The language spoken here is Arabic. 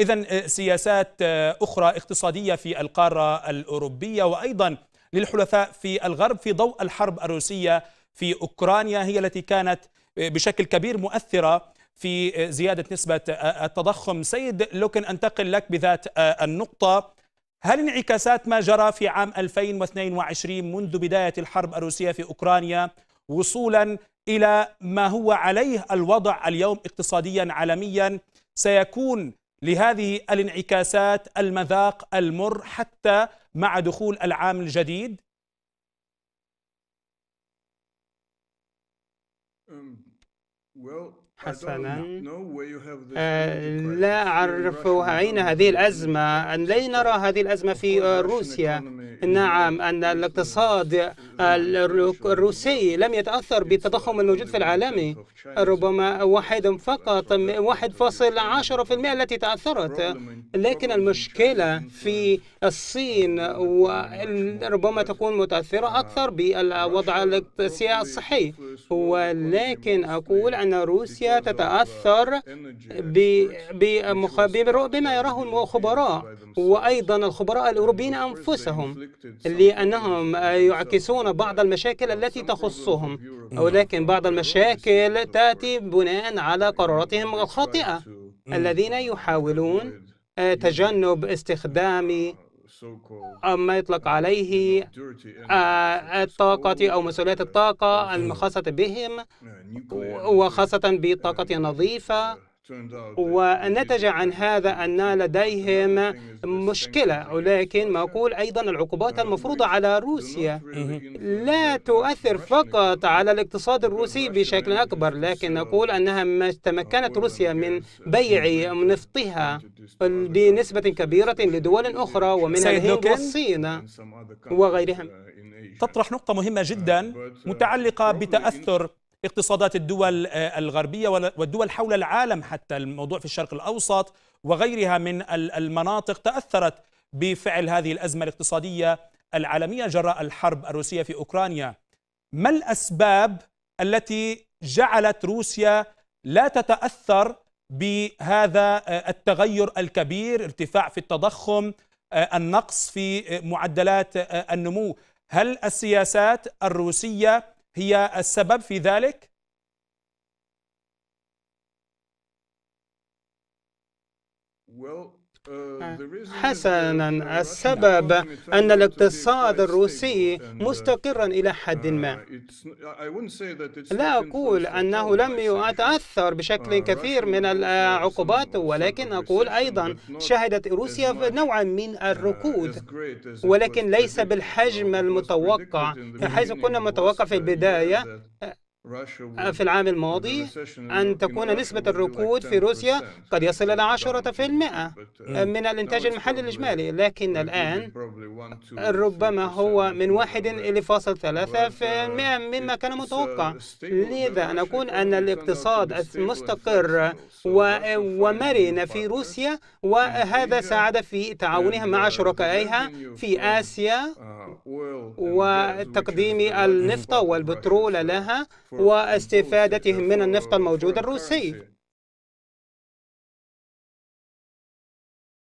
إذا آه، سياسات آه، أخرى اقتصادية في القارة الأوروبية وأيضا للحلفاء في الغرب في ضوء الحرب الروسية في أوكرانيا هي التي كانت آه، بشكل كبير مؤثرة في زيادة نسبة التضخم سيد لوكن أنتقل لك بذات النقطة هل انعكاسات ما جرى في عام 2022 منذ بداية الحرب الروسية في أوكرانيا وصولا إلى ما هو عليه الوضع اليوم اقتصاديا عالميا سيكون لهذه الانعكاسات المذاق المر حتى مع دخول العام الجديد um, well حسنا آه، لا أعرف أين هذه الأزمة أن لا نرى هذه الأزمة في روسيا نعم أن الاقتصاد الروسي لم يتأثر بالتضخم الموجود في العالم ربما واحد فقط 1.10% التي تأثرت لكن المشكلة في الصين وربما تكون متأثرة uh, أكثر بالوضع السياسي الصحي ولكن أقول أن روسيا تتأثر بما يراه الخبراء وأيضا الخبراء الأوروبيين أنفسهم لأنهم يعكسون بعض المشاكل التي تخصهم ولكن بعض المشاكل تأتي بناء على قراراتهم الخاطئة الذين يحاولون تجنب استخدام ما يطلق عليه آه، الطاقة أو مسؤولية الطاقة الخاصة بهم وخاصة بالطاقة النظيفة ونتج عن هذا أن لديهم مشكلة ولكن ما أقول أيضا العقوبات uh, المفروضة على روسيا لا تؤثر فقط على الاقتصاد الروسي بشكل أكبر لكن uh, نقول أنها ما uh, تمكنت روسيا من بيع نفطها بنسبة كبيرة لدول أخرى ومن الهند والصين وغيرهم تطرح نقطة مهمة جدا متعلقة بتأثر اقتصادات الدول آه، الغربية والدول حول العالم حتى الموضوع في الشرق الأوسط وغيرها من المناطق تأثرت بفعل هذه الأزمة الاقتصادية العالمية جراء الحرب الروسية في أوكرانيا ما الأسباب التي جعلت روسيا لا تتأثر بهذا آه، التغير الكبير ارتفاع في التضخم آه، النقص في معدلات النمو هل السياسات الروسية هي السبب في ذلك Uh, uh, حسنا السبب أن الاقتصاد الروسي uh, مستقرا إلى حد ما لا أقول أنه لم يتأثر بشكل كثير من العقوبات ولكن أقول أيضا شهدت روسيا نوعا من الركود ولكن ليس بالحجم المتوقع حيث كنا متوقع في البداية في العام الماضي أن تكون نسبة الركود في روسيا قد يصل إلى 10% uh, uh, من الإنتاج المحلي الإجمالي لكن الآن ربما هو من واحد إلى فاصل uh, المئة مما كان متوقع لذا نكون أن الاقتصاد مستقر ومرن في روسيا وهذا ساعد في تعاونها مع شركائها في آسيا وتقديم النفط والبترول لها واستفادتهم من النفط الموجود الروسي